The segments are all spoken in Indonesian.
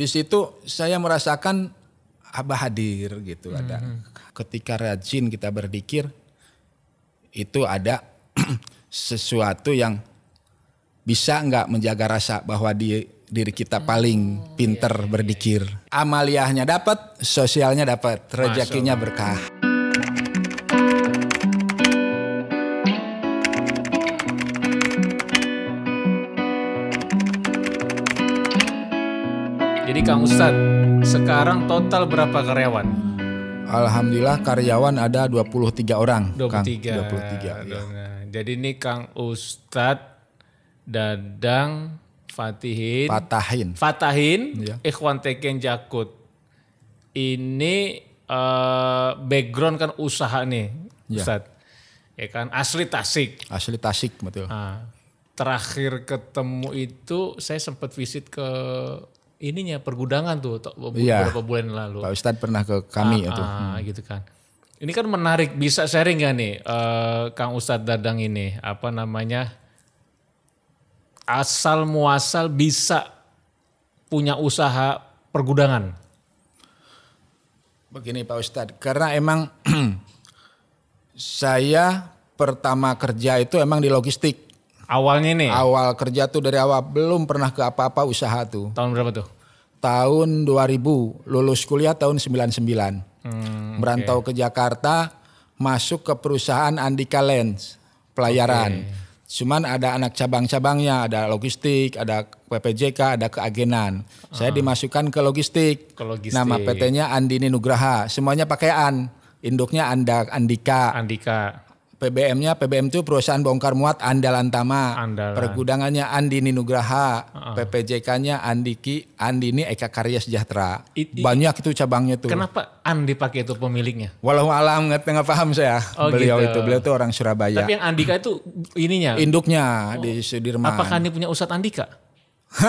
di situ saya merasakan Abah hadir gitu hmm. ada. Hmm. Ketika rajin kita berdikir itu ada sesuatu yang bisa nggak menjaga rasa bahwa di diri kita hmm, paling iya, pinter iya, iya, berdikir. Amaliahnya dapat, sosialnya dapat, rezekinya berkah. Jadi Kang Ustad sekarang total berapa karyawan? Alhamdulillah karyawan ada 23 orang. 23. Kang. 23. ya. Iya. Jadi ini Kang Ustad Dadang Fatihin. Fatahin. Fatahin. Ya. Ikhwan Teken Jakut. Ini uh, background kan usaha nih ya. Ya kan asli Tasik. Asli Tasik betul. Nah, terakhir ketemu itu saya sempat visit ke ininya pergudangan tuh iya, beberapa bulan lalu. Pak Ustadz pernah ke kami ah, itu. Ah, hmm. gitu kan. Ini kan menarik bisa sharing nggak nih uh, Kang Ustadz Dadang ini apa namanya asal muasal bisa punya usaha pergudangan. Begini Pak Ustadz, karena emang saya pertama kerja itu emang di logistik Awalnya ini, Awal kerja tuh dari awal belum pernah ke apa-apa usaha tuh. Tahun berapa tuh? Tahun 2000, lulus kuliah tahun 99. Hmm, Merantau okay. ke Jakarta, masuk ke perusahaan Andika Lens, pelayaran. Okay. Cuman ada anak cabang-cabangnya, ada logistik, ada PPJK, ada keagenan. Uh. Saya ah. dimasukkan ke logistik. Ke logistik. Nama PT-nya Andini Nugraha, semuanya pakaian. Induknya Anda Andika. Andika. PBM-nya PBM itu perusahaan bongkar muat andalan Tama. Andalan. Pergudangannya Andini Nugraha, uh. Ah. PPJK-nya Andiki Andini Eka Karya Sejahtera. Itu. i, Banyak itu cabangnya tuh. Kenapa Andi pakai itu pemiliknya? Walau alam nggak tengah paham saya. Oh, beliau gitu. itu beliau itu orang Surabaya. Tapi yang Andika itu ininya. Induknya oh. di Sudirman. Apakah ini punya Ustadz Andika?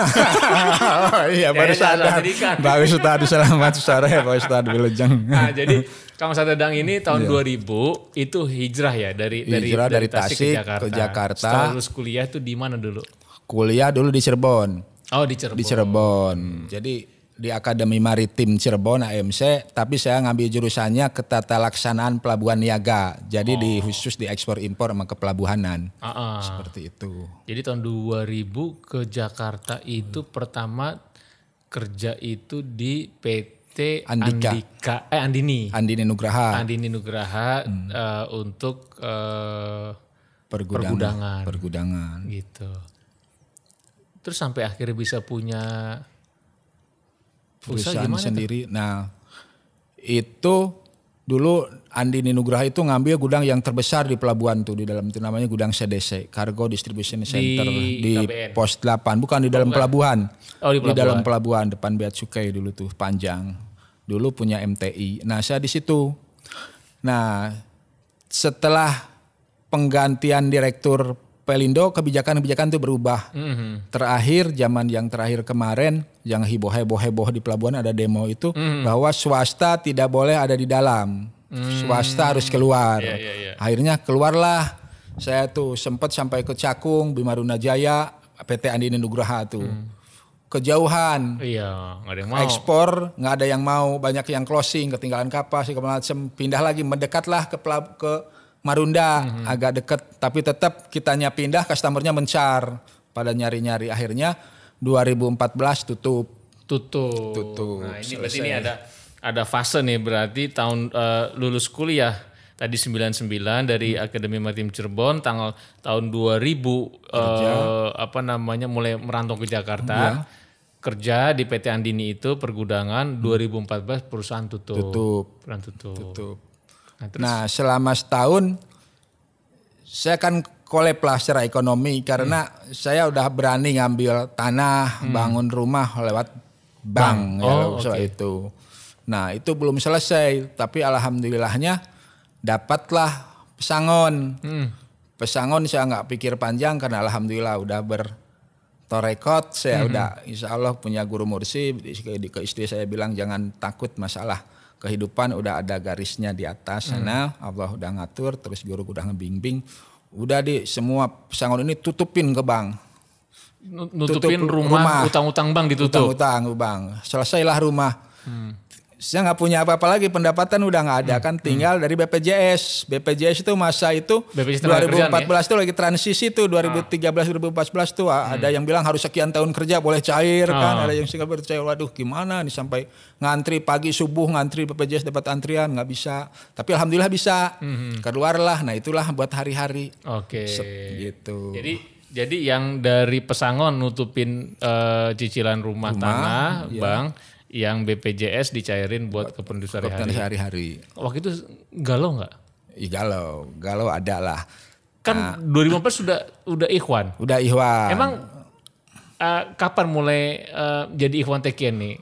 iya baru sadar kan. baru tadi selamat sore baru ya, tadi bilejeng nah jadi Kang Satedang ini tahun yeah. 2000 itu hijrah ya dari hijrah dari, dari, Tasik, Tasik ke Jakarta. Ke Jakarta. Setelah kuliah tuh di mana dulu? Kuliah dulu di Cirebon. Oh di Cirebon. Di Cirebon. Hmm. Jadi di Akademi Maritim Cirebon AMC, tapi saya ngambil jurusannya ketata laksanaan pelabuhan niaga. Jadi oh. di khusus di ekspor impor sama kepelabuhanan. Uh-uh. Seperti itu. Jadi tahun 2000 ke Jakarta itu hmm. pertama kerja itu di PT Andika, Andika eh Andini. Andini Nugraha. Andini Nugraha hmm. uh, untuk uh, pergudangan. pergudangan. Pergudangan. Gitu. Terus sampai akhirnya bisa punya perusahaan sendiri. Tuh? Nah, itu dulu Andi Ninugraha itu ngambil gudang yang terbesar di pelabuhan tuh di dalam itu namanya gudang CDC Cargo Distribution Center di, di pos 8 bukan di dalam pelabuhan. Oh, di pelabuhan di dalam pelabuhan depan Beat Sukai dulu tuh panjang dulu punya MTI nah saya di situ nah setelah penggantian direktur Pelindo kebijakan-kebijakan itu berubah. Mm -hmm. Terakhir zaman yang terakhir kemarin yang heboh-heboh-heboh di pelabuhan ada demo itu mm -hmm. bahwa swasta tidak boleh ada di dalam. Mm -hmm. Swasta harus keluar. Yeah, yeah, yeah. Akhirnya keluarlah. Saya tuh sempat sampai ke Cakung, Bimaruna Jaya, PT Andini Nugraha tuh. Mm. Kejauhan. Iya, nggak ada yang mau. Ekspor nggak ada yang mau, banyak yang closing, ketinggalan kapas, segala macam. Pindah lagi, mendekatlah ke pelab ke marunda mm-hmm. agak deket tapi tetap kitanya pindah customernya mencar pada nyari-nyari akhirnya 2014 tutup tutup tutup nah ini berarti ini ada ada fase nih berarti tahun uh, lulus kuliah tadi 99 dari hmm. Akademi Maritim Cirebon tanggal tahun 2000 uh, eh, apa namanya mulai merantau ke Jakarta. Ya. Kerja di PT Andini itu pergudangan 2014 perusahaan tutup. Tutup. Perusahaan tutup. tutup. Nah, nah selama setahun saya kan koleplah secara ekonomi karena hmm. saya udah berani ngambil tanah, hmm. bangun rumah lewat bank, bank. Ya, oh, okay. itu. Nah itu belum selesai, tapi alhamdulillahnya dapatlah pesangon. Hmm. Pesangon saya nggak pikir panjang karena alhamdulillah udah ber rekod saya hmm. udah insya Allah punya guru mursi ke istri saya bilang jangan takut masalah kehidupan udah ada garisnya di atas hmm. sana Allah udah ngatur terus guru udah ngebimbing udah di semua pesangon ini tutupin ke bank nutupin Tutup rumah, rumah. utang-utang bank ditutup utang-utang bank selesailah rumah hmm saya nggak punya apa-apa lagi pendapatan udah nggak ada hmm. kan hmm. tinggal hmm. dari BPJS BPJS itu masa itu BPJS 2014 ya? itu lagi transisi tuh 2013 ah. 2014 tuh hmm. ada yang bilang harus sekian tahun kerja boleh cair kan. ah. kan ada yang single percaya waduh gimana nih sampai ngantri pagi subuh ngantri BPJS dapat antrian nggak bisa tapi alhamdulillah bisa hmm. hmm. keluarlah nah itulah buat hari-hari oke okay. gitu jadi jadi yang dari pesangon nutupin uh, cicilan rumah, rumah tanah, iya. bang yang BPJS dicairin buat keperluan sehari-hari. sehari-hari. Waktu itu galau nggak? Iya galau, galau ada lah. Kan nah. 2015 sudah udah Ikhwan. Udah Ikhwan. Emang uh, kapan mulai uh, jadi Ikhwan Tekian nih?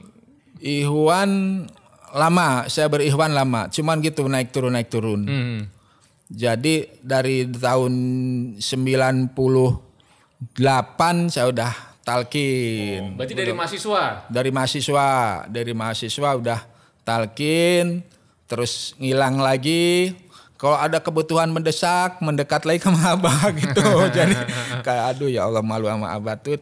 Ikhwan lama, saya berikhwan lama. Cuman gitu naik turun naik turun. Hmm. Jadi dari tahun 98 saya udah Talkin. Oh, berarti udah, dari mahasiswa? Dari mahasiswa, dari mahasiswa udah talkin, terus ngilang lagi. Kalau ada kebutuhan mendesak, mendekat lagi ke maba gitu. Jadi kayak aduh ya Allah malu sama abah tuh.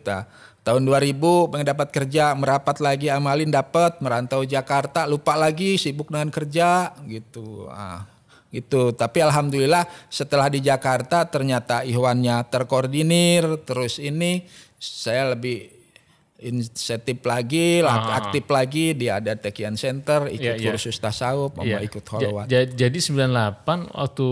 Tahun 2000 pengen dapat kerja, merapat lagi amalin dapat, merantau Jakarta, lupa lagi sibuk dengan kerja gitu. Ah, gitu. Tapi alhamdulillah setelah di Jakarta ternyata ihwannya terkoordinir, terus ini saya lebih insetif lagi, ah. aktif lagi, di ada tekian center, ikut yeah, yeah. kursus tasawuf, yeah. ikut holowat. Ja, ja, jadi 98 waktu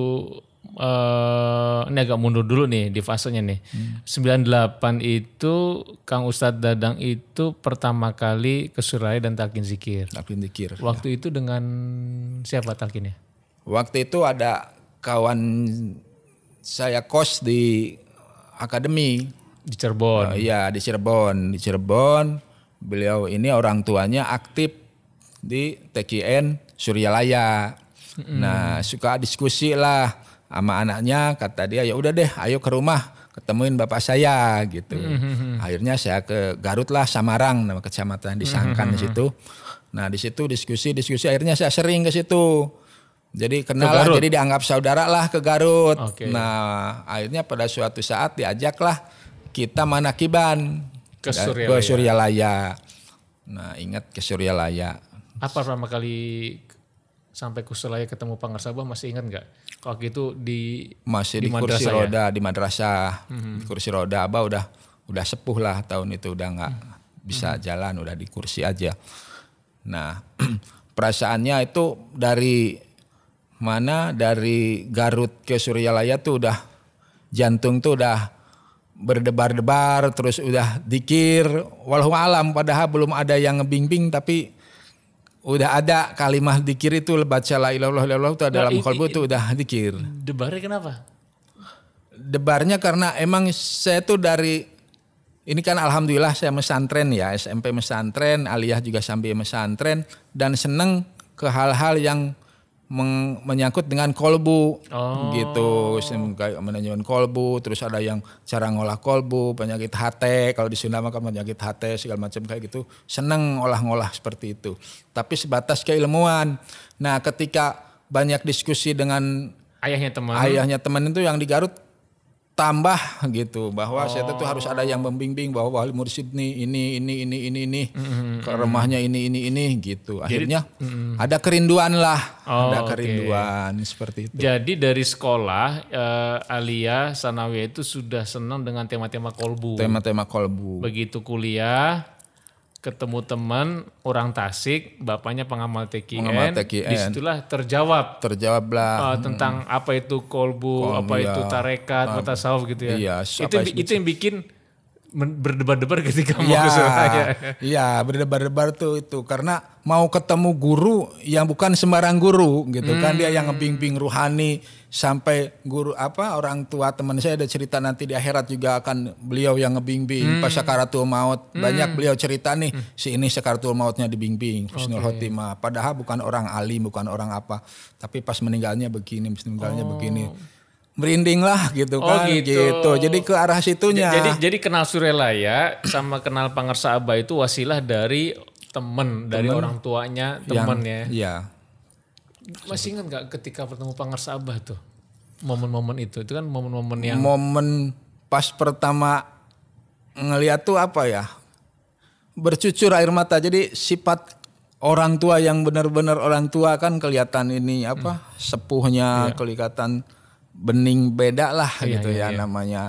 uh, ini agak mundur dulu nih di fasenya nih. Hmm. 98 itu Kang Ustadz Dadang itu pertama kali ke Surai dan takin Zikir. Takin Zikir. Ya. Waktu ya. itu dengan siapa takinnya? Waktu itu ada kawan saya kos di akademi. Di Cirebon. Uh, iya, di Cirebon. Di Cirebon, beliau ini orang tuanya aktif di TKN Suryalaya. Mm. Nah, suka diskusi lah sama anaknya kata dia ya udah deh ayo ke rumah ketemuin bapak saya gitu. Mm-hmm. Akhirnya saya ke Garut lah Samarang nama kecamatan di Sangkan mm-hmm. di situ. Nah, di situ diskusi-diskusi akhirnya saya sering ke situ. Jadi kenal lah, jadi dianggap saudara lah ke Garut. Okay. Nah, akhirnya pada suatu saat diajak lah kita manakiban ke Suryalaya. Ke Suryalaya. Nah, ingat ke Suryalaya. Apa pertama kali sampai ke Suryalaya ketemu Sabah masih ingat nggak? Kalau gitu di masih di, di kursi ya? roda di madrasah, -hmm. di kursi roda Abah udah udah sepuh lah tahun itu udah nggak -hmm. bisa -hmm. jalan, udah di kursi aja. Nah, perasaannya itu dari mana dari Garut ke Suryalaya tuh udah jantung tuh udah berdebar-debar terus udah dikir walau alam padahal belum ada yang ngebimbing tapi udah ada kalimat dikir itu baca la ilallah ilallah itu nah, dalam nah, kalbu itu udah dikir debarnya kenapa debarnya karena emang saya tuh dari ini kan alhamdulillah saya mesantren ya SMP mesantren aliyah juga sambil mesantren dan seneng ke hal-hal yang meng, menyangkut dengan kolbu oh. gitu menanyakan kolbu terus ada yang cara ngolah kolbu penyakit hati kalau di Sunda maka penyakit hate segala macam kayak gitu seneng olah-ngolah seperti itu tapi sebatas keilmuan nah ketika banyak diskusi dengan ayahnya teman ayahnya teman itu yang di Garut tambah gitu bahwa oh. saya tuh harus ada yang membimbing bahwa wali mursyid nih ini ini ini ini ini mm-hmm. ke rumahnya ini ini ini gitu akhirnya jadi, mm-hmm. ada kerinduan lah oh, ada kerinduan okay. seperti itu jadi dari sekolah uh, Alia sanawi itu sudah senang dengan tema-tema kolbu tema-tema kolbu begitu kuliah ketemu teman orang Tasik, bapaknya pengamal TKN. Pengamal TKN. Disitulah terjawab. Terjawablah uh, eh, tentang hmm. apa itu kolbu, Kolm, apa iya. itu tarekat, um, tasawuf gitu ya. Iya, itu itu yang bikin berdebar-debar ketika ya, ke Surabaya. Iya, berdebar-debar tuh itu karena mau ketemu guru yang bukan sembarang guru gitu hmm. kan dia yang hmm. ngebimbing ruhani sampai guru apa orang tua teman saya ada cerita nanti di akhirat juga akan beliau yang ngebimbing hmm. pas sakaratul maut hmm. banyak beliau cerita nih hmm. si ini sakaratul mautnya dibimbing Husnul okay. Hotima, padahal bukan orang alim bukan orang apa tapi pas meninggalnya begini pas meninggalnya oh. begini merinding lah gitu oh, kan gitu. gitu. Jadi ke arah situnya. Jadi jadi kenal Surelaya sama kenal Pangersa abah itu wasilah dari temen, temen dari orang tuanya temen ya iya masih ingat gak ketika bertemu Sabah tuh momen-momen itu itu kan momen-momen yang momen pas pertama ngeliat tuh apa ya bercucur air mata jadi sifat orang tua yang benar-benar orang tua kan kelihatan ini apa hmm. sepuhnya iya. kelihatan bening beda lah iya, gitu iya, ya iya. namanya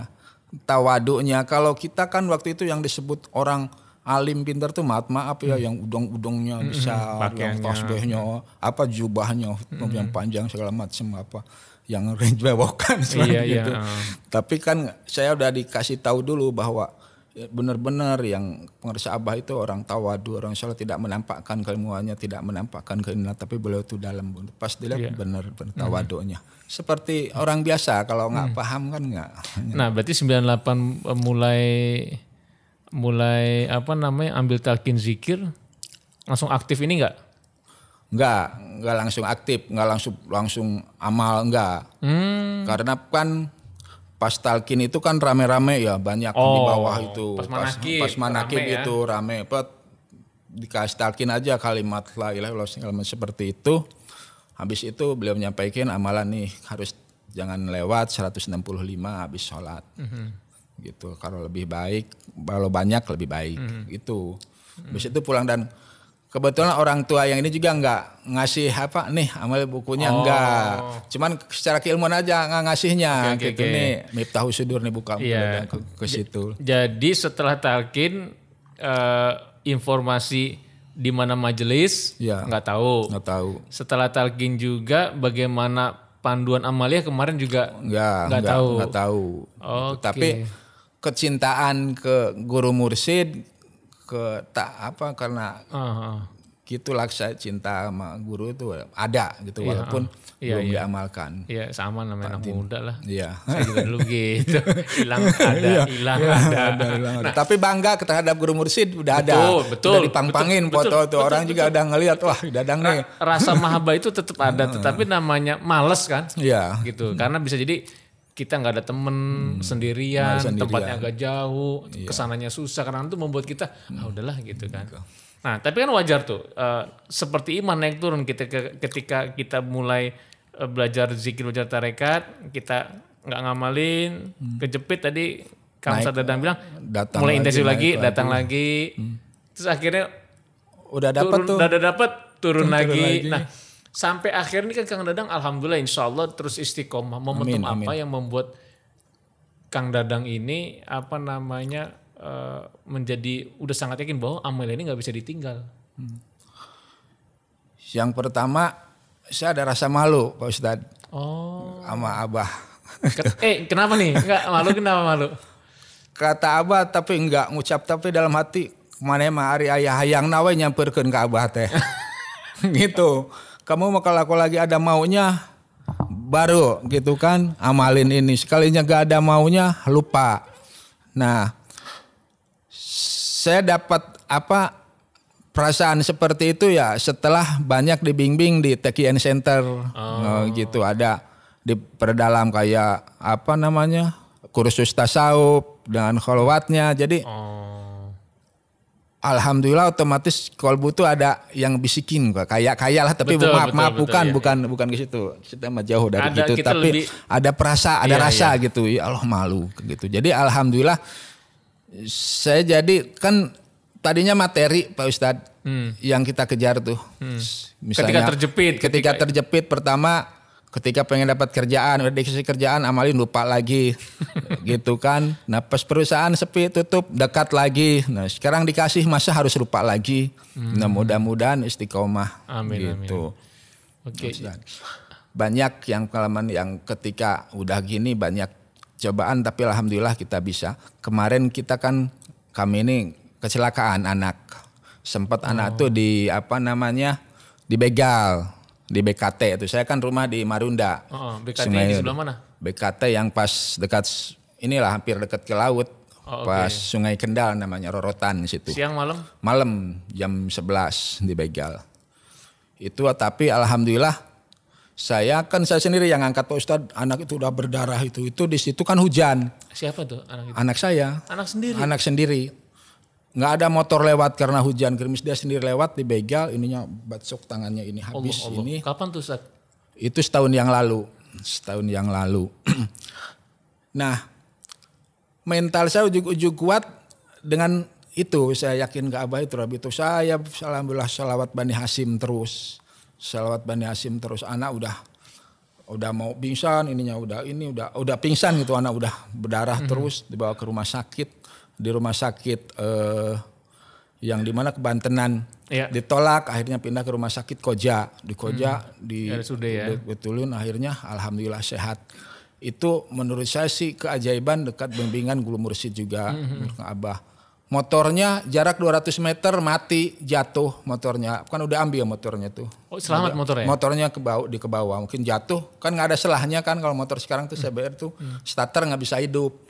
tawaduknya kalau kita kan waktu itu yang disebut orang alim pinter tuh maaf maaf ya hmm. yang udong-udongnya hmm. bisa yang tasbihnya, apa jubahnya hmm. yang panjang segala macam apa yang range bewokan iya, gitu. Iya. Tapi kan saya udah dikasih tahu dulu bahwa ya, benar-benar yang pengurus abah itu orang tawadu orang sholat tidak menampakkan keilmuannya tidak menampakkan keinginan tapi beliau itu dalam pas dilihat iya. benar benar tawadonya hmm. seperti orang biasa kalau nggak hmm. paham kan nggak nah berarti 98 mulai mulai apa namanya ambil talkin zikir langsung aktif ini enggak? Enggak, enggak langsung aktif, enggak langsung langsung amal enggak. Hmm. Karena kan pas talkin itu kan rame-rame ya banyak oh, di bawah itu. Pas manakib, pas, pas manakib rame ya. itu ya? rame. Pet, dikasih talkin aja kalimat la ilaha seperti itu. Habis itu beliau menyampaikan amalan nih harus jangan lewat 165 habis sholat. Mm -hmm gitu kalau lebih baik kalau banyak lebih baik mm -hmm. itu habis itu pulang dan kebetulan orang tua yang ini juga nggak ngasih apa nih amal bukunya oh. enggak cuman secara keilmuan aja nggak ngasihnya okay, gitu okay, nih okay. Sudur nih buka yeah. ke, ke situ jadi setelah talkin uh, eh, informasi di mana majelis yeah. nggak tahu nggak tahu setelah talkin juga bagaimana panduan amalia kemarin juga nggak nggak tahu nggak tahu oh, okay. tapi kecintaan ke guru mursid ke tak apa karena uh -huh. gitu laksa cinta sama guru itu ada gitu yeah, walaupun uh, yeah, iya, belum yeah. diamalkan. Iya sama namanya anak muda lah. Iya. Yeah. Saya juga dulu gitu hilang iya, iya, ada hilang yeah. ada. ada, ada. Nah, Tapi bangga terhadap guru mursid udah betul, ada. Betul udah dipangpangin betul. foto betul, orang betul, juga betul. udah ngelihat wah dadang nih. Rasa mahabah itu tetap ada tetapi namanya males kan. Iya. Gitu karena bisa jadi kita nggak ada temen hmm. sendirian, sendirian tempatnya agak jauh iya. kesananya susah karena itu membuat kita ah, hmm. ah udahlah gitu kan nah tapi kan wajar tuh uh, seperti iman naik turun kita ketika kita mulai uh, belajar zikir belajar tarekat kita nggak ngamalin hmm. kejepit tadi Kang Sadadang bilang datang mulai intensif lagi, lagi datang lagi, lagi. Hmm. terus akhirnya udah dapat tuh udah dapat turun, turun lagi. lagi nah sampai akhir ini kan Kang Dadang alhamdulillah insya Allah terus istiqomah momentum amin, apa yang membuat Kang Dadang ini apa namanya uh, menjadi udah sangat yakin bahwa amal ini nggak bisa ditinggal. Hmm. Yang pertama saya ada rasa malu Pak Ustadz. Oh. Sama Abah. eh kenapa nih? Enggak malu kenapa malu? Kata Abah tapi enggak ngucap tapi dalam hati mana emang hari ayah yang nawe nyamperkan ke Abah teh. gitu kamu kalau aku lagi ada maunya baru gitu kan amalin ini sekalinya gak ada maunya lupa nah saya dapat apa perasaan seperti itu ya setelah banyak dibimbing di and Center oh. oh. gitu ada diperdalam kayak apa namanya kursus tasawuf dengan kholwatnya jadi oh alhamdulillah otomatis kolbu tuh ada yang bisikin gua kayak kayak lah tapi betul, maaf betul, maaf betul, bukan iya. bukan bukan ke situ kita mah jauh dari ada, gitu tapi lebih, ada perasa ada iya, rasa iya. gitu ya Allah malu gitu jadi alhamdulillah saya jadi kan tadinya materi Pak Ustadz hmm. yang kita kejar tuh hmm. misalnya ketika terjepit ketika, ketika terjepit pertama ketika pengen dapat kerjaan udah dikasih kerjaan amalin lupa lagi gitu kan nah pas perusahaan sepi tutup dekat lagi nah sekarang dikasih masa harus lupa lagi hmm. nah mudah-mudahan istiqomah amin, gitu amin. Okay. banyak yang pengalaman yang ketika udah gini banyak cobaan tapi alhamdulillah kita bisa kemarin kita kan kami ini kecelakaan anak sempat oh. anak tuh di apa namanya dibegal di BKT itu. Saya kan rumah di Marunda. Oh, BKT sungai, di sebelah mana? BKT yang pas dekat inilah hampir dekat ke laut. Oh, pas okay. Sungai Kendal namanya Rorotan di situ. Siang malam? Malam jam 11 di Begal. Itu tapi alhamdulillah saya kan saya sendiri yang angkat Pak ustad anak itu udah berdarah itu itu di situ kan hujan. Siapa tuh anak itu? Anak saya. Anak sendiri. Anak sendiri nggak ada motor lewat karena hujan krimis dia sendiri lewat di begal ininya bacok tangannya ini habis Allah, Allah. ini kapan tuh Ustaz? itu setahun yang lalu setahun yang lalu nah mental saya ujuk-ujuk kuat dengan itu saya yakin ke Abah itu Rabi itu saya alhamdulillah salawat Bani Hasim terus salawat Bani Hasim terus anak udah udah mau pingsan ininya udah ini udah udah pingsan gitu anak udah berdarah mm -hmm. terus dibawa ke rumah sakit di rumah sakit eh, yang dimana kebantenan ya. ditolak akhirnya pindah ke rumah sakit Koja di Koja hmm. di RSUD ya. betulin akhirnya alhamdulillah sehat itu menurut saya sih keajaiban dekat bimbingan Guru Mursid juga hmm. hmm. Abah motornya jarak 200 meter mati jatuh motornya kan udah ambil motornya tuh oh, selamat udah, motornya motornya ke bawah di ke bawah mungkin jatuh kan nggak ada selahnya kan kalau motor sekarang tuh CBR hmm. tuh hmm. starter nggak bisa hidup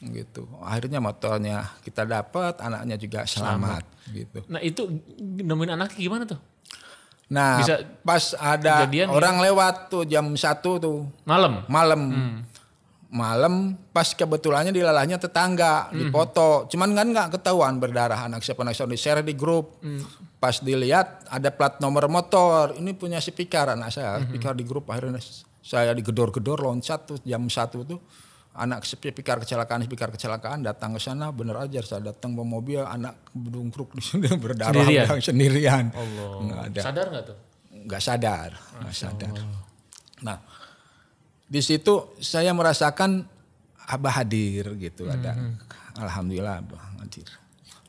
gitu akhirnya motornya kita dapat anaknya juga selamat, selamat. gitu nah itu nemuin anaknya gimana tuh nah Bisa pas ada gitu. orang ya? lewat tuh jam satu tuh malam malam hmm. malam pas kebetulannya di lalahnya tetangga hmm. foto cuman kan nggak ketahuan berdarah anak siapa anak siapa di share di grup hmm. pas dilihat ada plat nomor motor ini punya si Pikar anak saya hmm. Pikar di grup akhirnya saya digedor-gedor loncat tuh jam satu tuh anak sepikar kecelakaan pikar kecelakaan datang ke sana bener aja saya datang bawa mobil anak berdungkruk di sini berdarah sendirian, bilang, sendirian. Allah. Nggak ada. sadar nggak tuh nggak sadar nggak sadar nah di situ saya merasakan abah hadir gitu hmm. ada mm-hmm. alhamdulillah abah hadir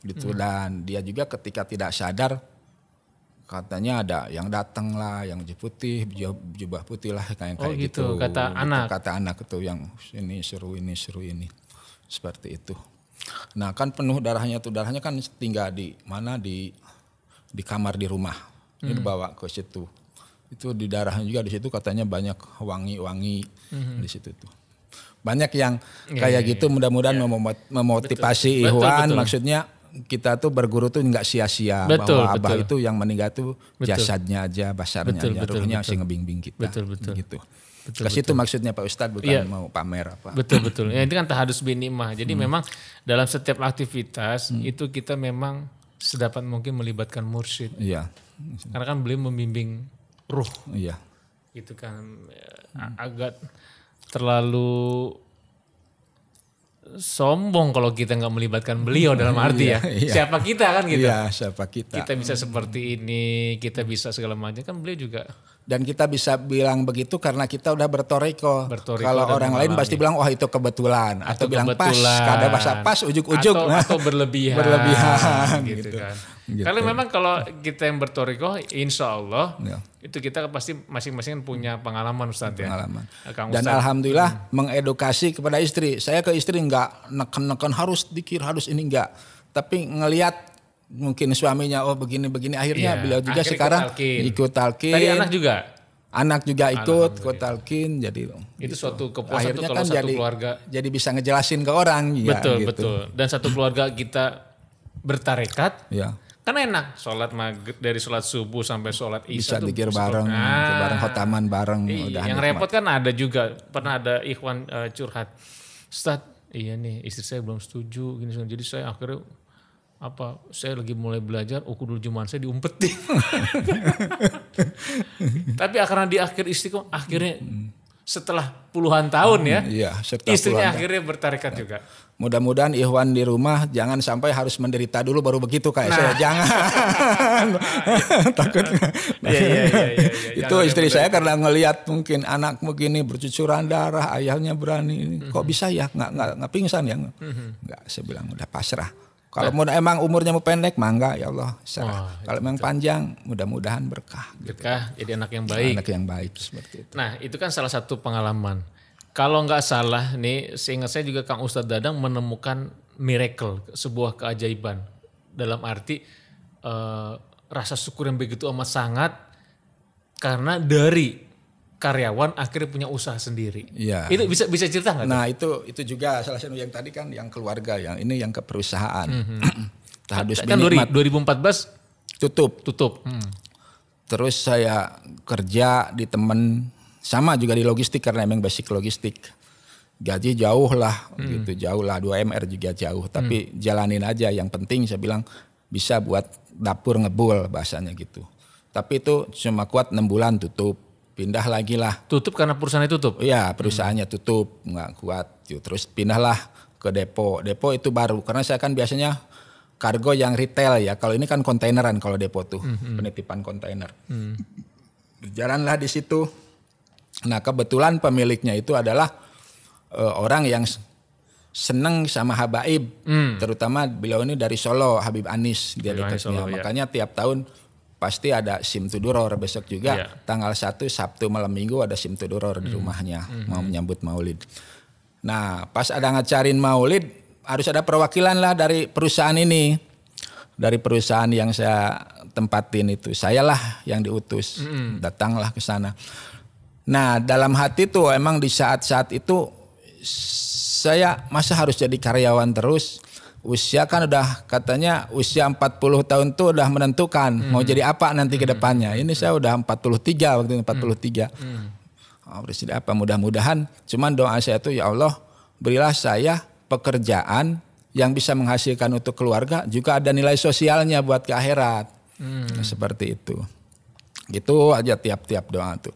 gitu hmm. dan dia juga ketika tidak sadar katanya ada yang datang lah yang baju putih jubah putih lah kayak oh, kayak gitu, gitu kata gitu, anak kata anak itu yang ini seru ini seru ini seperti itu nah kan penuh darahnya tuh darahnya kan tinggal di mana di di kamar di rumah hmm. ini dibawa ke situ itu di darahnya juga di situ katanya banyak wangi-wangi hmm. di situ tuh banyak yang iya, kayak yeah, gitu iya. mudah-mudahan yeah. Iya. memotivasi betul, Ikhwan betul, betul. maksudnya kita tuh berguru tuh nggak sia-sia betul, bahwa betul. itu yang meninggal tuh betul. jasadnya aja basarnya betul, aja betul, ruhnya betul. ngebimbing kita betul, betul. gitu betul, kasih situ maksudnya Pak Ustadz bukan ya. mau pamer apa betul betul ya kan kan tak harus binimah jadi hmm. memang dalam setiap aktivitas hmm. itu kita memang sedapat mungkin melibatkan mursyid iya karena kan beliau membimbing ruh iya Itu kan hmm. agak terlalu sombong kalau kita nggak melibatkan beliau dalam arti iya, ya iya. siapa kita kan gitu iya, siapa kita kita bisa seperti ini kita bisa segala macam kan beliau juga dan kita bisa bilang begitu karena kita udah bertoriko. bertoriko Kalau orang lain pasti bilang wah itu kebetulan atau, atau bilang kebetulan. pas, kadang bahasa pas ujuk-ujuk atau, nah. atau berlebihan. berlebihan gitu, gitu kan. Gitu. Kalau memang kalau kita yang bertoriko insya Allah ya. itu kita pasti masing-masing punya pengalaman Ustaz ya. Pengalaman. Ustaz. Dan alhamdulillah hmm. mengedukasi kepada istri. Saya ke istri enggak neken-neken harus dikir harus ini enggak. tapi ngeliat mungkin suaminya oh begini begini akhirnya yeah. beliau juga Akhir sekarang ikut talkin. ikut talkin. Tadi anak juga anak juga ikut ikut talkin jadi itu gitu. suatu kepuasan akhirnya tuh kalau kan satu jadi, keluarga jadi bisa ngejelasin ke orang iya, betul ya, gitu. betul dan satu keluarga kita bertarekat ya. kan enak sholat maghrib dari sholat subuh sampai sholat isya bisa nah. dikir bareng nah, bareng khotaman bareng iya, udah yang repot kan ada juga pernah ada ikhwan uh, curhat Ustaz iya nih istri saya belum setuju gini jadi saya akhirnya apa saya lagi mulai belajar ukur oh, dulu juman saya diumpetin tapi akhirnya di akhir istiqomah akhirnya setelah puluhan tahun ya hmm, iya, setelah istrinya akhirnya tahun. bertarikat ya. juga mudah-mudahan Ikhwan di rumah jangan sampai harus menderita dulu baru begitu kayak nah. saya jangan takut ya, ya, ya, ya, itu istri saya karena ngelihat mungkin anak begini bercucuran darah ayahnya berani ini kok hmm. bisa ya nggak nggak, nggak pingsan ya hmm. nggak hmm. saya bilang udah pasrah kalau mau emang umurnya mau pendek, mangga ya Allah. Oh, Kalau memang gitu. panjang, mudah-mudahan berkah. Gitu. Berkah, jadi anak yang baik. Anak yang baik seperti itu. Nah, itu kan salah satu pengalaman. Kalau nggak salah nih, seingat saya juga Kang Ustadz Dadang menemukan miracle, sebuah keajaiban. Dalam arti eh, rasa syukur yang begitu amat sangat karena dari karyawan akhirnya punya usaha sendiri. Iya. Itu bisa bisa cerita nggak? Nah itu itu juga salah satu yang tadi kan yang keluarga, yang ini yang keperusahaan. perusahaan. Mhm. Mm-hmm. kan 2014 tutup. Tutup. Hmm. Terus saya kerja di temen sama juga di logistik karena emang basic logistik. Gaji jauh lah hmm. gitu, jauh lah 2 MR juga jauh, hmm. tapi hmm. jalanin aja yang penting saya bilang bisa buat dapur ngebul bahasanya gitu. Tapi itu cuma kuat 6 bulan tutup pindah lagi lah. Tutup karena perusahaannya tutup? Iya, perusahaannya hmm. tutup, nggak kuat. Terus pindahlah ke depo. Depo itu baru karena saya kan biasanya kargo yang retail ya. Kalau ini kan kontaineran kalau depo tuh, hmm. hmm. penitipan kontainer. Hmm. Jalanlah di situ. Nah, kebetulan pemiliknya itu adalah uh, orang yang seneng sama Habaib, hmm. terutama beliau ini dari Solo, Habib Anis dia Habib dekatnya. Solo, iya. Makanya ya. tiap tahun pasti ada sim tuduror besok juga yeah. tanggal 1 Sabtu malam Minggu ada sim tuduror mm. di hmm. rumahnya mm. mau menyambut Maulid. Nah, pas ada ngacarin Maulid harus ada perwakilan lah dari perusahaan ini. Dari perusahaan yang saya tempatin itu, sayalah yang diutus. Mm. Datanglah ke sana. Nah, dalam hati tuh emang di saat-saat itu saya masa harus jadi karyawan terus usia kan udah katanya usia 40 tahun tuh udah menentukan hmm. mau jadi apa nanti hmm. ke depannya. Ini saya udah 43 waktu itu 43. Hmm. hmm. Oh, presiden apa mudah-mudahan cuman doa saya tuh ya Allah berilah saya pekerjaan yang bisa menghasilkan untuk keluarga juga ada nilai sosialnya buat ke akhirat. Hmm. Nah, seperti itu. Gitu aja tiap-tiap doa tuh.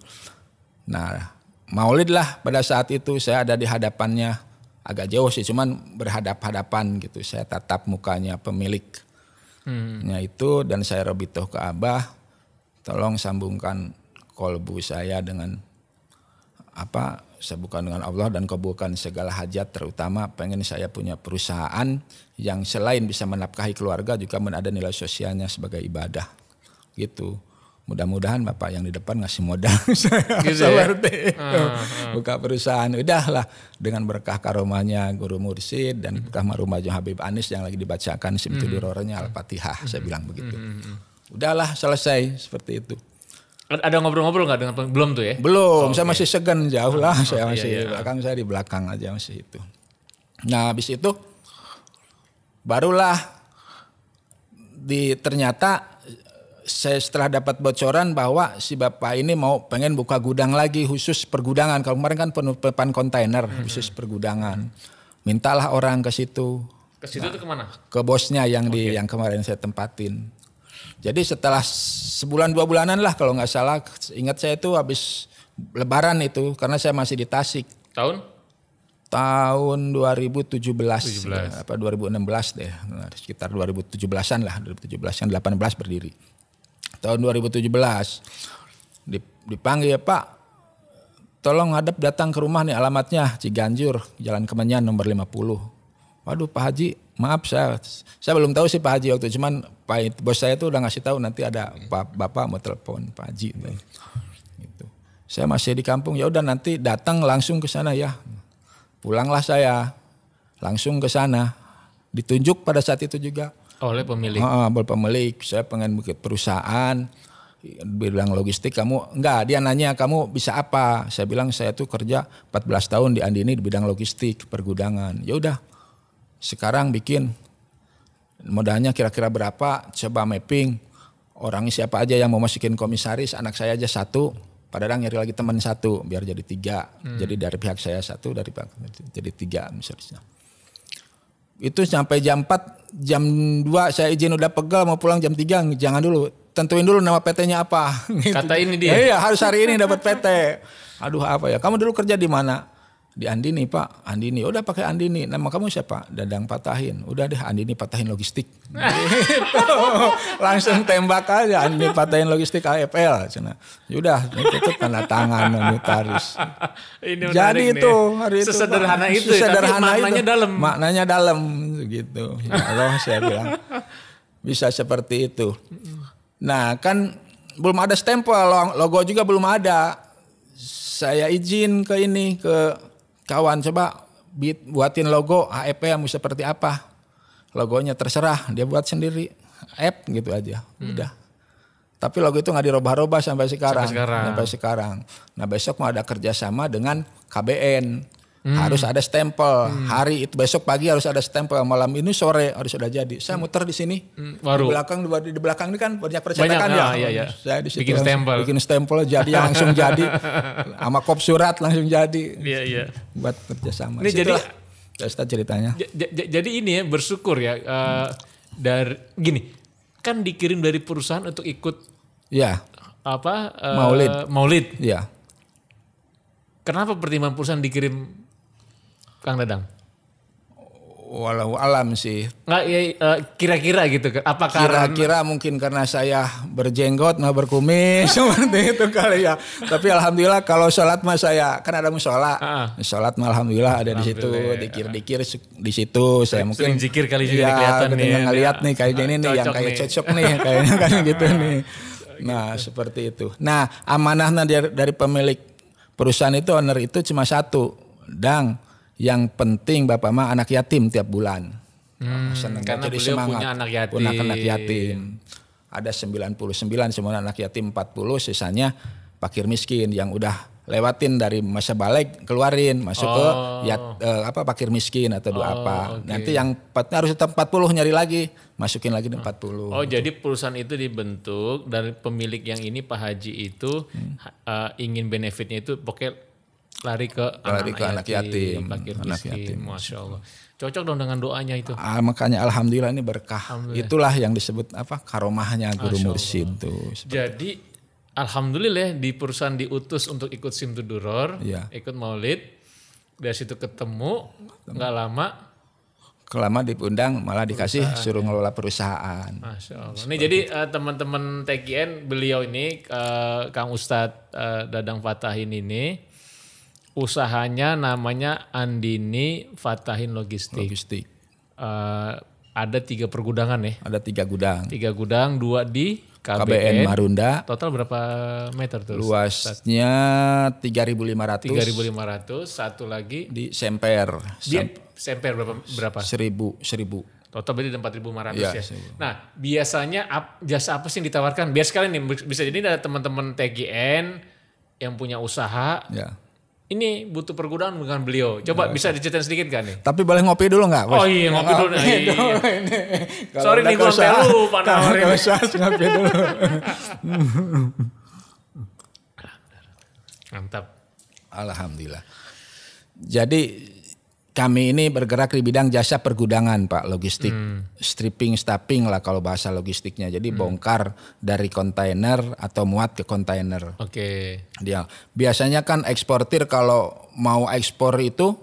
Nah, maulid lah pada saat itu saya ada di hadapannya agak jauh sih cuman berhadap-hadapan gitu saya tatap mukanya pemiliknya hmm. itu dan saya rebitoh ke abah tolong sambungkan kolbu saya dengan apa Sebukan dengan Allah dan kebukan segala hajat terutama pengen saya punya perusahaan yang selain bisa menafkahi keluarga juga ada nilai sosialnya sebagai ibadah gitu mudah-mudahan bapak yang di depan ngasih modal gitu ya? RT uh, uh. buka perusahaan udahlah dengan berkah karomahnya guru mursid dan hmm. berkah rumah Habib Anis yang lagi dibacakan simtidurornya hmm. Al-Fatihah saya hmm. bilang begitu udahlah selesai seperti itu ada ngobrol-ngobrol nggak dengan belum tuh ya belum oh, saya okay. masih segan jauh lah oh, saya iya, masih iya, iya. belakang saya di belakang aja masih itu nah habis itu barulah di ternyata saya setelah dapat bocoran bahwa si bapak ini mau pengen buka gudang lagi khusus pergudangan. Kalau kemarin kan penutupan kontainer mm-hmm. khusus pergudangan. Mintalah orang ke situ. Ke situ nah, tuh kemana? Ke bosnya yang okay. di yang kemarin saya tempatin. Jadi setelah sebulan dua bulanan lah kalau nggak salah, ingat saya itu habis Lebaran itu karena saya masih di Tasik. Tahun? Tahun 2017 17. apa 2016 deh, sekitar 2017-an lah, 2017-an 18 berdiri tahun 2017 dipanggil ya Pak tolong hadap datang ke rumah nih alamatnya Ciganjur Jalan Kemenyan nomor 50 waduh Pak Haji maaf saya saya belum tahu sih Pak Haji waktu cuman Pak bos saya tuh udah ngasih tahu nanti ada Pak Bapak mau telepon Pak Haji gitu. gitu. Saya masih di kampung ya udah nanti datang langsung ke sana ya. Pulanglah saya langsung ke sana. Ditunjuk pada saat itu juga oleh pemilik. Oh, oleh pemilik. Saya pengen bikin perusahaan bilang logistik kamu enggak dia nanya kamu bisa apa saya bilang saya tuh kerja 14 tahun di Andini di bidang logistik pergudangan ya udah sekarang bikin modalnya kira-kira berapa coba mapping orang siapa aja yang mau masukin komisaris anak saya aja satu padahal nyari lagi teman satu biar jadi tiga hmm. jadi dari pihak saya satu dari pihak jadi tiga misalnya itu sampai jam 4 jam 2 saya izin udah pegal mau pulang jam 3 jangan dulu tentuin dulu nama PT-nya apa kata ini dia ya, iya harus hari ini dapat PT aduh apa ya kamu dulu kerja di mana di Andini pak Andini udah pakai Andini nama kamu siapa Dadang patahin udah deh Andini patahin logistik gitu. langsung tembak aja Andini patahin logistik AFL cina udah itu tanda tangan notaris jadi itu hari itu sederhana itu ya, sesederhana tapi maknanya dalam maknanya dalam gitu ya Allah saya bilang bisa seperti itu nah kan belum ada stempel logo juga belum ada saya izin ke ini ke kawan coba buatin logo HP e yang seperti apa logonya terserah dia buat sendiri app e gitu aja hmm. udah tapi logo itu nggak dirubah-rubah sampai sekarang sampai sekarang. sampai sekarang nah besok mau ada kerjasama dengan KBN hmm. harus ada stempel hmm. hari itu besok pagi harus ada stempel malam ini sore harus sudah jadi saya hmm. muter di sini hmm. Baru. di belakang di, di belakang ini kan banyak percetakan banyak, ah, ya ah, iya, iya. saya di situ bikin stempel bikin stempel jadi ya langsung jadi sama kop surat langsung jadi iya, iya. buat kerjasama ini Situlah. jadi ya, Ustaz ceritanya jadi ini ya bersyukur ya uh, eh, hmm. dari gini kan dikirim dari perusahaan untuk ikut ya apa uh, maulid maulid ya Kenapa pertimbangan perusahaan dikirim Kang Dadang? walau alam sih. Nggak, ya, kira-kira gitu. Apa kira Kira-kira mungkin karena saya berjenggot, nggak berkumis seperti itu kali ya. Tapi alhamdulillah kalau sholat mah saya kan ada musola. Uh-huh. Sholat mah alhamdulillah ada di situ, ya. dikir-dikir di situ. Saya mungkin zikir kali juga ya, kelihatan nih. Ya, ngeliat nih kayaknya ini nih yang kayak cocok nih kayaknya kan gitu nih. Nah, seperti itu. Nah, amanahnya dari, dari pemilik perusahaan itu owner itu cuma satu. Dang, yang penting bapak mah anak yatim tiap bulan hmm, nah, senang karena jadi semangat punya anak yatim, punya anak yatim. ada 99 semua anak yatim 40 sisanya pakir miskin yang udah lewatin dari masa balik keluarin masuk oh. ke ya eh, apa pakir miskin atau dua oh, apa. Okay. Nanti yang harus tetap 40 nyari lagi, masukin lagi di 40. Oh, gitu. jadi perusahaan itu dibentuk dari pemilik yang ini Pak Haji itu hmm. uh, ingin benefitnya itu pokoknya lari ke lari anak, ke anak yatim, yatim anak miskin. yatim masya allah cocok dong dengan doanya itu ah, makanya alhamdulillah ini berkah alhamdulillah. itulah yang disebut apa karomahnya guru mursyid itu jadi alhamdulillah di perusahaan diutus untuk ikut simtuduror ya. ikut maulid dari situ ketemu nggak lama kelama diundang malah dikasih suruh ya. ngelola perusahaan. Masya Allah. Ini jadi uh, teman-teman TKN beliau ini uh, Kang Ustadz uh, Dadang Fatahin ini usahanya namanya Andini Fatahin Logistik. Logistik. Uh, ada tiga pergudangan ya? Ada tiga gudang. Tiga gudang, dua di KBN, KBN Marunda. Total berapa meter tuh? Luasnya 3.500. 3.500, satu lagi di Semper. Di Semper berapa? berapa? Seribu. seribu. Total berarti empat ribu ratus iya, ya. Nah biasanya ap, jasa apa sih yang ditawarkan? Biar sekali nih bisa jadi ada teman-teman TGN yang punya usaha, ya ini butuh pergudang dengan beliau. Coba iya, bisa iya. diceritain sedikit kan nih? Tapi boleh ngopi dulu nggak? Oh iya ngopi dulu. Ngopi iya, dulu ini. Sorry nih gue sampai lupa Kalau Kalau usah ngopi dulu. Mantap. Alhamdulillah. Jadi kami ini bergerak di bidang jasa pergudangan Pak, logistik, hmm. stripping, stopping lah kalau bahasa logistiknya. Jadi hmm. bongkar dari kontainer atau muat ke kontainer. Oke. Okay. Dia biasanya kan eksportir kalau mau ekspor itu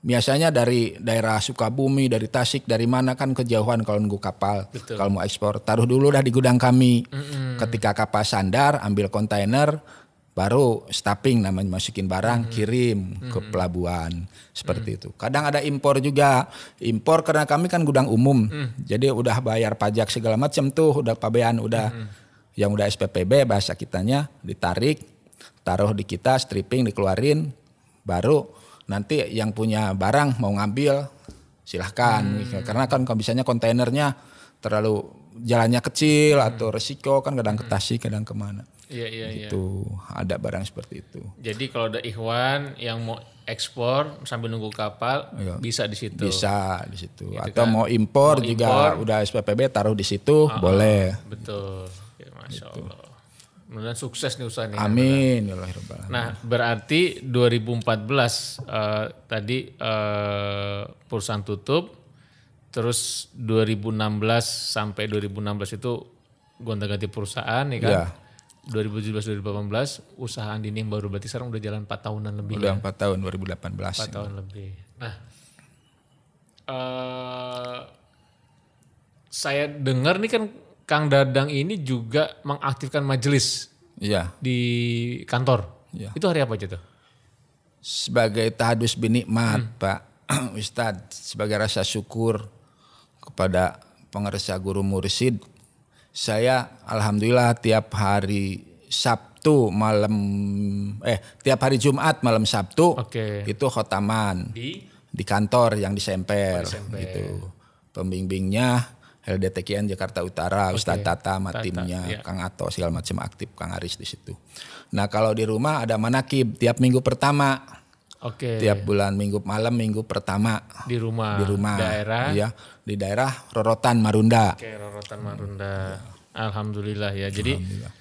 biasanya dari daerah Sukabumi, dari Tasik, dari mana kan kejauhan kalau nunggu kapal. Kalau mau ekspor, taruh dulu dah di gudang kami. -hmm. Ketika kapal sandar, ambil kontainer, baru stapping namanya masukin barang hmm. kirim hmm. ke mhm. pelabuhan seperti hmm. itu. Kadang ada impor juga. Impor karena kami kan gudang umum. Hmm. Jadi udah bayar pajak segala macam tuh, udah pabean, udah hmm. yang udah SPPB bahasa kitanya ditarik, taruh di kita, stripping dikeluarin, baru nanti yang punya barang mau ngambil silahkan hmm. karena kan misalnya kontainernya terlalu jalannya kecil atau mhm. resiko kan kadang ke Tasik kadang kemana Iya iya iya. Itu ada barang seperti itu. Jadi kalau ada Ikhwan yang mau ekspor sambil nunggu kapal iya. bisa di situ. Bisa di situ. Gitu Atau kan? mau impor mau juga impor. udah SPPB taruh di situ uh boleh. Betul. Ya, Masya gitu. Allah. mudah sukses nih usaha ini. Amin. Ya, ya nah berarti 2014 uh, eh, tadi uh, perusahaan tutup, terus 2016 sampai 2016 itu gonta-ganti perusahaan, ya kan? Ya 2017 2018 usaha Andini yang baru berarti sekarang udah jalan 4 tahunan lebih. Udah ya? 4 tahun 2018. 4 ya. tahun lebih. Nah, uh, saya dengar nih kan Kang Dadang ini juga mengaktifkan majelis. Iya. Di kantor. Iya. Itu hari apa aja tuh? Sebagai tahadus binikmat, hmm. Pak Ustadz, sebagai rasa syukur kepada pengersa guru mursid saya alhamdulillah tiap hari Sabtu malam eh tiap hari Jumat malam Sabtu okay. itu khotaman di di kantor yang disemper, oh, disemper. gitu. Pembimbingnya LDTKN Jakarta Utara, okay. Ustadz Tata, Matimnya, Tata, ya. Kang Ato, segala macam aktif, Kang Aris di situ. Nah kalau di rumah ada manakib tiap minggu pertama Oke. Okay. Tiap bulan minggu malam minggu pertama di rumah. Di rumah. Daerah. Ya, di daerah Rorotan Marunda. Oke, okay, Rorotan Marunda. Alhamdulillah ya. Jadi Alhamdulillah.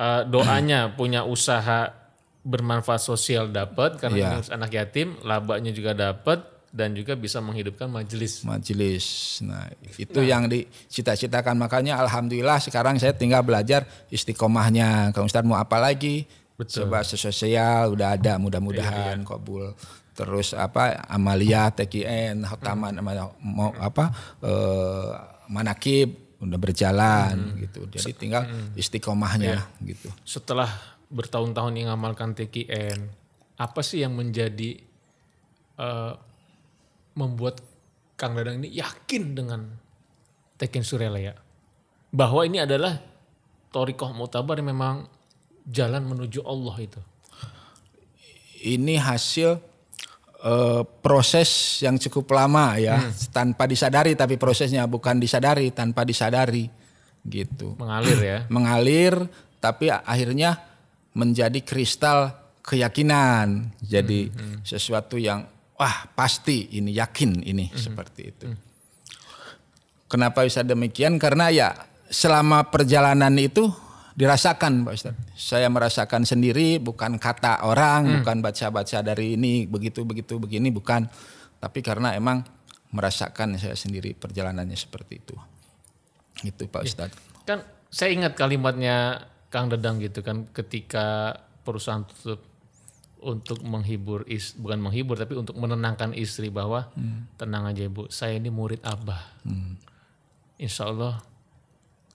Uh, doanya punya usaha bermanfaat sosial dapat karena yeah. ini anak yatim, labanya juga dapat dan juga bisa menghidupkan majelis. Majelis. Nah, itu nah. yang dicita-citakan. Makanya alhamdulillah sekarang saya tinggal belajar istiqomahnya. Kang Ustaz mau apa lagi? Betul. Sebahasa sosial udah ada mudah-mudahan iya, iya. kabul. Terus apa Amalia, TKN, Hotaman, hmm. apa eh, Manakib udah berjalan hmm. gitu. Jadi tinggal hmm. istiqomahnya iya. gitu. Setelah bertahun-tahun yang ngamalkan TKN, apa sih yang menjadi uh, membuat Kang Dadang ini yakin dengan Tekin Surelaya bahwa ini adalah Torikoh Mutabar yang memang jalan menuju Allah itu? Ini hasil uh, proses yang cukup lama ya, hmm. tanpa disadari tapi prosesnya bukan disadari, tanpa disadari gitu. Mengalir ya. Mengalir tapi akhirnya menjadi kristal keyakinan. Jadi hmm, hmm. sesuatu yang wah pasti ini yakin ini hmm. hmm. seperti itu. Hmm. Kenapa bisa demikian? Karena ya selama perjalanan itu dirasakan Pak Ustaz. Saya merasakan sendiri bukan kata orang, hmm. bukan baca-baca dari ini begitu begitu begini bukan, tapi karena emang merasakan saya sendiri perjalanannya seperti itu. Itu Pak Ustaz. Kan saya ingat kalimatnya Kang Dedang gitu kan ketika perusahaan tutup untuk menghibur is bukan menghibur tapi untuk menenangkan istri bahwa hmm. tenang aja Ibu, saya ini murid Abah. Hmm. Insya Allah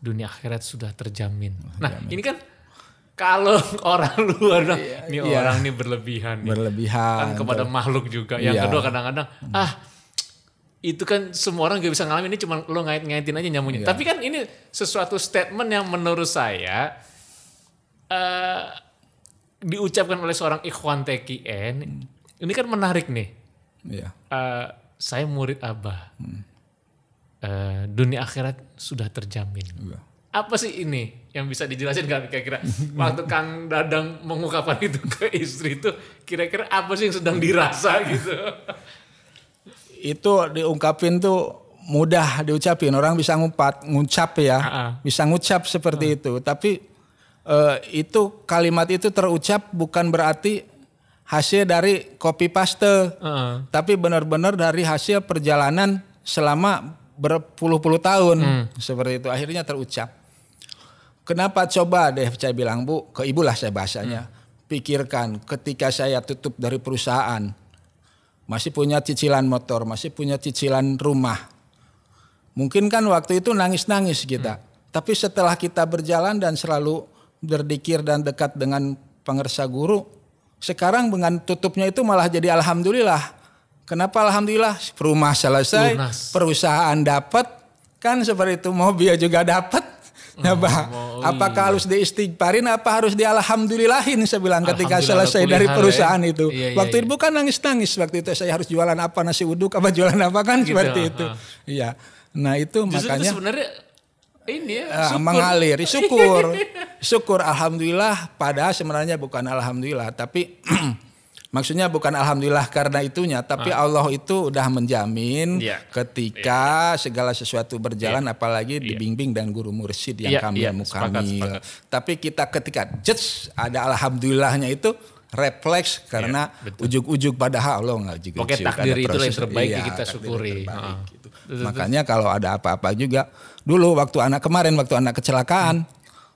dunia akhirat sudah terjamin. nah, jamin. ini kan kalau orang luar iya, ini iya, iya. orang ini berlebihan Berlebihan. Kan kepada makhluk juga. Yang iya. kedua kadang-kadang hmm. ah itu kan semua orang gak bisa ngalamin ini cuma lo ngait-ngaitin aja nyamunya. Iya. Tapi kan ini sesuatu statement yang menurut saya uh, diucapkan oleh seorang Ikhwan TKN. Hmm. Ini kan menarik nih. Iya. Uh, saya murid Abah. Hmm Eh, dunia akhirat sudah terjamin. Iya. Apa sih ini yang bisa dijelasin gak kira-kira waktu Kang Dadang mengungkapkan itu ke istri itu kira-kira apa sih yang sedang dirasa gitu? itu diungkapin tuh mudah diucapin orang bisa ngumpat ngucap ya uh -uh. bisa ngucap seperti uh. itu tapi uh, itu kalimat itu terucap bukan berarti hasil dari copy paste uh tapi benar-benar dari hasil perjalanan selama berpuluh-puluh tahun hmm. seperti itu akhirnya terucap. Kenapa coba deh saya bilang Bu, ke ibu lah saya bahasanya. Hmm. Pikirkan ketika saya tutup dari perusahaan masih punya cicilan motor, masih punya cicilan rumah. Mungkin kan waktu itu nangis-nangis kita. Hmm. Tapi setelah kita berjalan dan selalu berdikir dan dekat dengan pengersa guru, sekarang dengan tutupnya itu malah jadi alhamdulillah Kenapa alhamdulillah rumah selesai, Lunas. perusahaan dapat, kan seperti itu mobil juga dapat. Nah, oh, Bang, oh, iya. apakah harus diistighfarin apa harus dialhamdulillahin saya bilang ketika selesai dari ya. perusahaan ya. itu. Iya, iya, waktu iya. itu bukan nangis-nangis, waktu itu saya harus jualan apa nasi uduk apa jualan apa kan gitu, seperti itu. Iya. Nah, itu Justru makanya itu sebenarnya ini ya, ah, syukur. mengalir, syukur. syukur alhamdulillah padahal sebenarnya bukan alhamdulillah tapi Maksudnya bukan alhamdulillah karena itunya, tapi ah. Allah itu udah menjamin ya. ketika ya. segala sesuatu berjalan ya. apalagi ya. dibimbing dan guru mursid yang ya. kami iya. mukami. Tapi kita ketika judge ada alhamdulillahnya itu refleks karena ya, ujuk-ujuk padahal Allah nggak juga. Oke takdir itu yang terbaik iya, kita syukuri. Terbaik, ah. gitu. Makanya kalau ada apa-apa juga dulu waktu anak kemarin waktu anak kecelakaan hmm.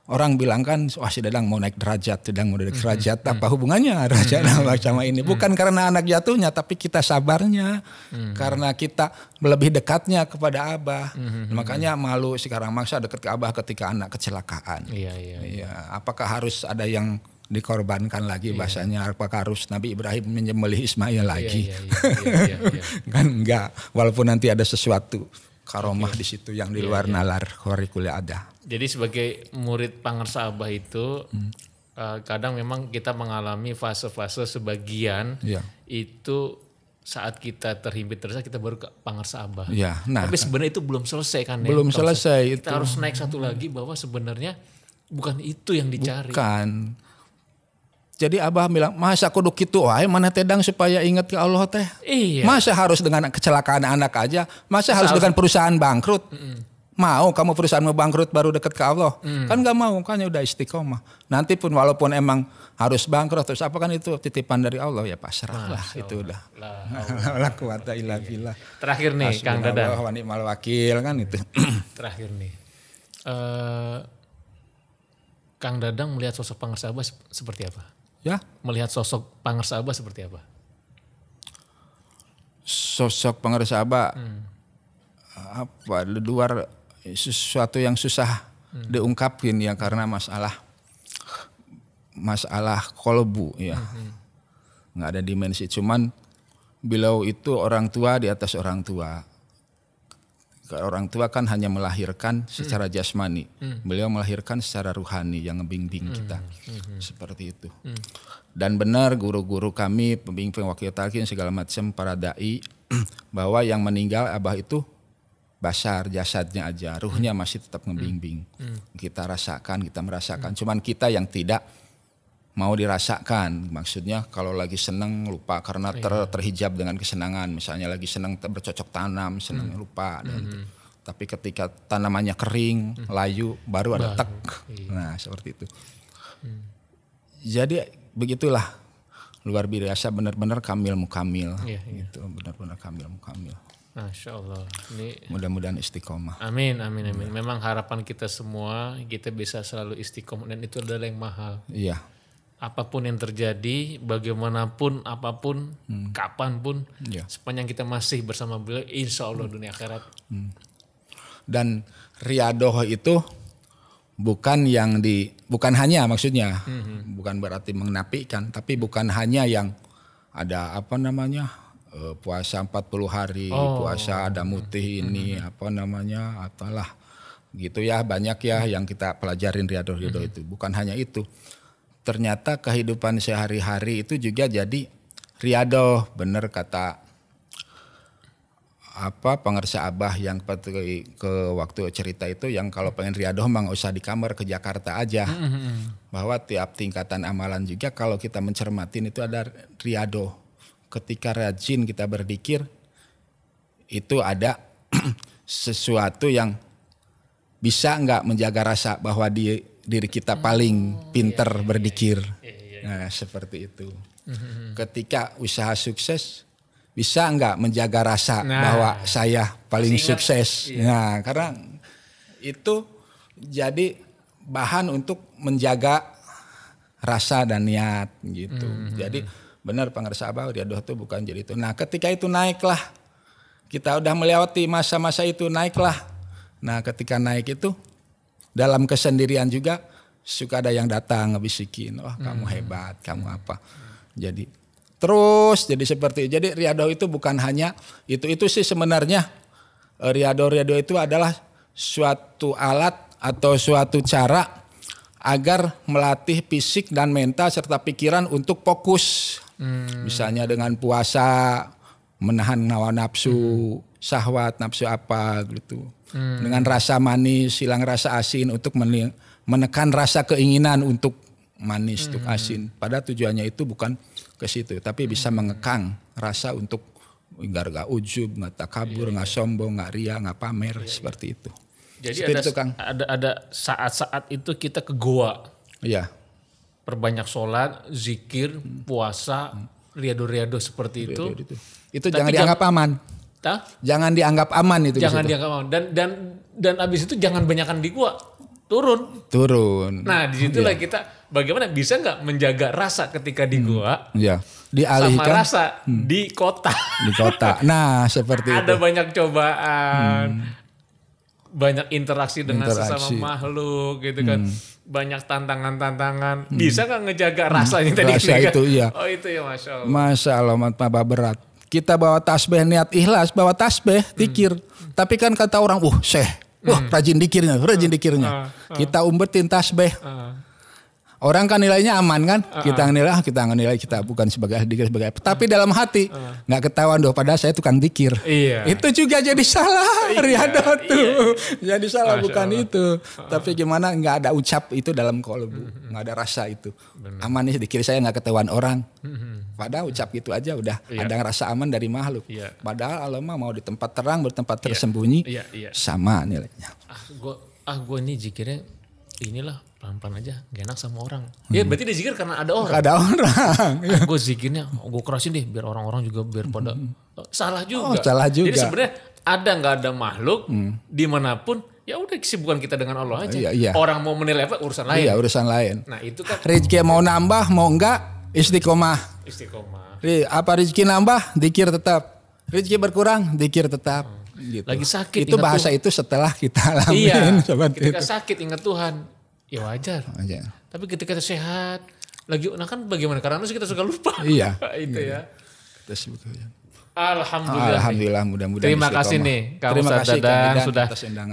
Orang bilang kan, wah oh, si Dadang mau naik derajat, sedang mau naik derajat. Apa hubungannya derajat sama ini? Bukan karena anak jatuhnya, tapi kita sabarnya. Karena kita lebih dekatnya kepada Abah. Makanya malu sekarang maksa dekat ke Abah ketika anak kecelakaan. Iya iya, iya, iya, Apakah harus ada yang dikorbankan lagi iya. bahasanya apakah harus Nabi Ibrahim menyembelih Ismail iya, lagi iya, iya, iya, iya, iya, iya. kan enggak walaupun nanti ada sesuatu karomah okay. di situ yang di iya, luar yeah, yeah. nalar kurikulum ada. Jadi sebagai murid Sa'bah itu hmm. uh, kadang memang kita mengalami fase-fase sebagian yeah. itu saat kita terhimpit terus kita baru ke panger Yeah. Iya, nah, Tapi sebenarnya itu belum selesai kan belum ya. selesai. Kita itu. harus naik satu lagi bahwa sebenarnya bukan itu yang dicari. Bukan jadi Abah bilang, masa kudu gitu wae mana tedang supaya ingat ke Allah teh. Iya. Masa harus dengan kecelakaan anak aja, masa, masa harus, dengan perusahaan bangkrut. Mm -mm. Mau kamu perusahaan mau bangkrut baru deket ke Allah. Mm. Kan gak mau, kan udah istiqomah. Nanti pun walaupun emang harus bangkrut terus apa kan itu titipan dari Allah ya pasrah lah itu udah. lah kuwata ilah Terakhir nih Kang Dadang. wani wakil kan itu. Terakhir nih. Uh, Kang Dadang melihat sosok pengersabah seperti apa? ya melihat sosok pangeran Sabah seperti apa? Sosok pangeran Sabah hmm. apa luar sesuatu yang susah hmm. diungkapin ya karena masalah masalah kolbu ya hmm. hmm. ada dimensi cuman beliau itu orang tua di atas orang tua orang tua kan hanya melahirkan hmm. secara hmm. jasmani, hmm. beliau melahirkan secara ruhani yang ngebimbing hmm. kita, hmm. seperti itu. Hmm. Dan benar guru-guru kami, pembimbing wakil talqin segala macam para dai bahwa yang meninggal abah itu basar jasadnya aja, ruhnya hmm. masih tetap hmm. ngebimbing. Hmm. Kita rasakan, kita merasakan. Hmm. Cuman kita yang tidak mau dirasakan. Maksudnya kalau lagi seneng lupa karena ter, iya. terhijab dengan kesenangan. Misalnya lagi seneng bercocok tanam, seneng hmm. lupa. hmm. Gitu. Tapi ketika tanamannya kering, hmm. layu, baru ada tek. Iya. Nah seperti itu. Hmm. Jadi begitulah luar biasa benar-benar kamil mukamil iya, iya. gitu benar-benar kamil mukamil. Masya Allah. Ini mudah-mudahan istiqomah. Amin, amin, amin. Iya. Memang harapan kita semua kita bisa selalu istiqomah dan itu adalah yang mahal. Iya apapun yang terjadi, bagaimanapun, apapun, hmm. kapanpun, ya. sepanjang kita masih bersama beliau, insya Allah hmm. dunia akhirat. Hmm. Dan riadoh itu bukan yang di, bukan hanya maksudnya, hmm. bukan berarti mengenapikan, tapi bukan hanya yang ada apa namanya eh, puasa 40 hari, oh. puasa ada mutih mhm. ini, hmm. apa namanya, atalah gitu ya banyak ya mhm. yang kita pelajarin riadoh-riadoh hmm. itu, bukan hanya itu ternyata kehidupan sehari-hari itu juga jadi riado bener kata apa pengersa abah yang ke, waktu cerita itu yang kalau pengen riadoh mang usah di kamar ke Jakarta aja mm -hmm. bahwa tiap tingkatan amalan juga kalau kita mencermatin itu ada riadoh ketika rajin kita berdikir itu ada sesuatu yang bisa nggak menjaga rasa bahwa di diri kita paling pinter berdikir. Iya, iya, iya. Nah, seperti itu. Mm-hmm. Ketika usaha sukses, bisa nggak menjaga rasa nah, bahwa saya paling ingat, sukses? Iya. Nah, karena itu jadi bahan untuk menjaga rasa dan niat gitu. Mm -hmm. Jadi benar pengersa dia doh itu bukan jadi itu. Nah, ketika itu naiklah kita udah melewati masa-masa itu naiklah. Nah, ketika naik itu dalam kesendirian juga suka ada yang datang ngebisikin, wah kamu hmm. hebat, kamu apa. Jadi terus jadi seperti jadi riado itu bukan hanya itu itu sih sebenarnya eh, riado riado itu adalah suatu alat atau suatu cara agar melatih fisik dan mental serta pikiran untuk fokus. Hmm. Misalnya dengan puasa, menahan hawa nafsu, hmm. syahwat, nafsu apa gitu hmm. dengan rasa manis, silang rasa asin untuk menekan rasa keinginan untuk manis, hmm. untuk asin. Pada tujuannya itu bukan ke situ, tapi bisa hmm. mengekang rasa untuk enggak gak ujub, nggak takabur, yeah. Iya, iya. nggak sombong, nggak ria, nggak pamer yeah. Iya. seperti itu. Jadi seperti ada, ada saat-saat itu kita ke goa. Iya. Perbanyak sholat, zikir, hmm. puasa, hmm. riado-riado seperti riado itu. itu. Itu jangan dianggap aman. Tak, Jangan dianggap aman itu. Jangan dianggap aman. Dan dan dan abis itu jangan banyakkan di gua. Turun. Turun. Nah, disitulah yeah. kita bagaimana bisa nggak menjaga rasa ketika di hmm. gua? Ya. Yeah. Dialihkan sama rasa hmm. di kota. Di kota. Nah, seperti Ada itu. Ada banyak cobaan. Hmm. Banyak interaksi dengan interaksi. sesama makhluk gitu kan. Hmm. Banyak tantangan-tantangan. Hmm. Bisa nggak ngejaga rasanya hmm. tadi? Rasa itu iya. Oh, itu ya Masya Allah. Masya Allah, berat kita bawa tasbih niat ikhlas, bawa tasbih hmm. dikir. Hmm. Tapi kan kata orang, "Uh, Syekh, wah hmm. rajin dikirnya, rajin hmm. dikirnya." kita umbetin tasbih. Uh. Orang kan nilainya aman kan? Uh -uh. Kita nilai, ah, kita nilai kita bukan sebagai dikir sebagai. Tapi dalam hati nggak uh. ketahuan doh padahal saya tukang dikir. Iya. Itu juga jadi salah iya, iya, tuh. Iya. jadi salah Masya bukan Allah. itu. Uh. Tapi gimana nggak ada ucap itu dalam kolbu, mm-hmm. nggak ada rasa itu. Bener. Aman nih dikir saya nggak ketahuan orang. Mm-hmm. Padahal ucap gitu aja udah yeah. ada rasa aman dari makhluk. Yeah. Padahal alamah mau di tempat terang bertempat iya. tersembunyi yeah. Yeah. sama nilainya. Ah gue ah gue nih jikirnya inilah pelan-pelan aja gak enak sama orang. Hmm. Ya berarti dia zikir karena ada orang. Ada orang. Ah, gue zikirnya gue kerasin deh biar orang-orang juga biar hmm. pada hmm. salah juga. Oh, salah oh, juga. Jadi sebenarnya ada nggak ada makhluk hmm. dimanapun ya udah kesibukan kita dengan Allah oh, aja. Iya, ya. Orang mau menilai apa urusan lain. Iya urusan lain. Nah itu kan. Rezeki mau nambah mau enggak istiqomah. Istiqomah. Apa rezeki nambah dikir tetap. Rezeki berkurang dikir tetap. Hmm. Gitu. Lagi sakit. Itu bahasa Tuhan. itu setelah kita iya, alamin. Iya. Ketika itu. sakit ingat Tuhan ya wajar. wajar. Tapi ketika kita sehat, lagi nah kan bagaimana? Karena kita suka lupa. Iya. itu iya. ya. Kita sibuk Alhamdulillah. Alhamdulillah mudah-mudahan. Terima kasih nih Kak Terima kasih, Dadang sudah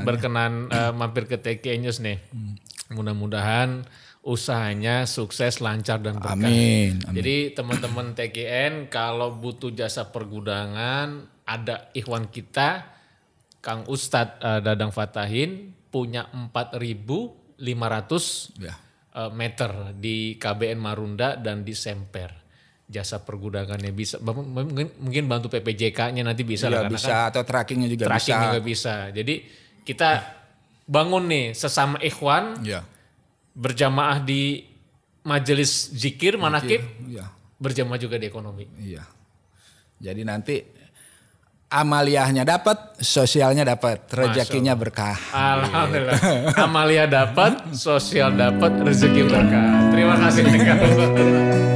berkenan uh, mampir ke TK News nih. Hmm. Mudah-mudahan usahanya sukses, lancar dan berkah. Amin. Amin. Jadi teman-teman TKN kalau butuh jasa pergudangan ada ikhwan kita Kang Ustadz uh, Dadang Fatahin punya 4000 500 ya. Eh, meter di KBN Marunda dan di Semper jasa pergudangannya bisa mungkin mungkin bantu PPJK-nya nanti bisa ya, lah bisa kan atau trackingnya juga tracking bisa juga bisa jadi kita bangun nih sesama ikhwan ya. berjamaah di majelis zikir manakib ya. berjamaah juga di ekonomi iya jadi nanti Amaliahnya dapat, sosialnya dapat, rezekinya berkah. Alhamdulillah. Gitu. Amalia dapat, sosial dapat, rezeki berkah. Terima kasih.